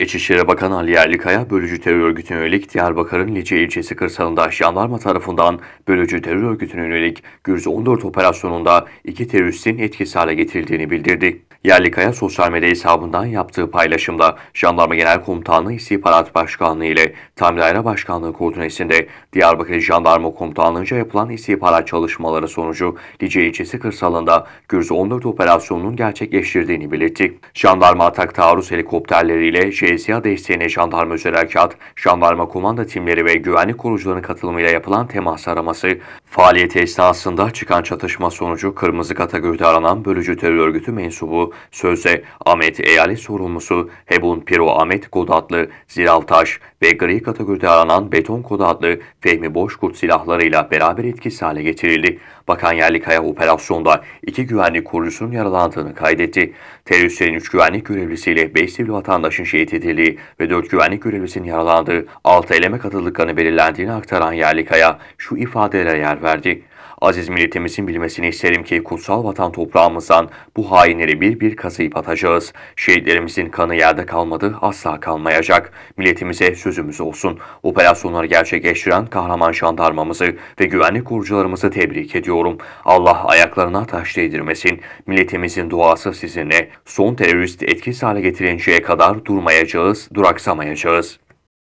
İçişleri Bakanı Ali Yerlikaya, bölücü terör örgütüne yönelik Diyarbakır'ın Lice ilçesi kırsalında jandarma tarafından bölücü terör örgütüne yönelik Gürz 14 operasyonunda iki teröristin etkisiz hale getirildiğini bildirdi. Yerlikaya sosyal medya hesabından yaptığı paylaşımda Jandarma Genel Komutanlığı İstihbarat Başkanlığı ile Tam Daire Başkanlığı koordinesinde Diyarbakır Jandarma Komutanlığı'nca yapılan istihbarat çalışmaları sonucu Lice ilçesi kırsalında Gürz 14 operasyonunun gerçekleştirdiğini belirtti. Jandarma atak taarruz helikopterleriyle JSA desteğine jandarma özel harekat, jandarma komanda timleri ve güvenlik korucularının katılımıyla yapılan temas araması, Faaliyeti esnasında çıkan çatışma sonucu Kırmızı Katagür'de aranan bölücü terör örgütü mensubu sözde Ahmet Eyalet sorumlusu Hebun Piro Ahmet Kodatlı, Ziravtaş ve Gri Katagür'de aranan Beton Kodatlı, adlı Fehmi Boşkurt silahlarıyla beraber etkisiz hale getirildi. Bakan Yerlikaya operasyonda iki güvenlik kurucusunun yaralandığını kaydetti. Teröristlerin üç güvenlik görevlisiyle beş sivil vatandaşın şehit edildiği ve dört güvenlik görevlisinin yaralandığı altı eleme katıldıklarını belirlendiğini aktaran Yerlikaya şu ifadelere yer yer verdi. Aziz milletimizin bilmesini isterim ki kutsal vatan toprağımızdan bu hainleri bir bir kazıyıp atacağız. Şehitlerimizin kanı yerde kalmadı, asla kalmayacak. Milletimize sözümüz olsun. Operasyonları gerçekleştiren kahraman jandarmamızı ve güvenlik kurucularımızı tebrik ediyorum. Allah ayaklarına taş değdirmesin. Milletimizin duası sizinle. Son terörist etkisiz hale getirinceye kadar durmayacağız, duraksamayacağız.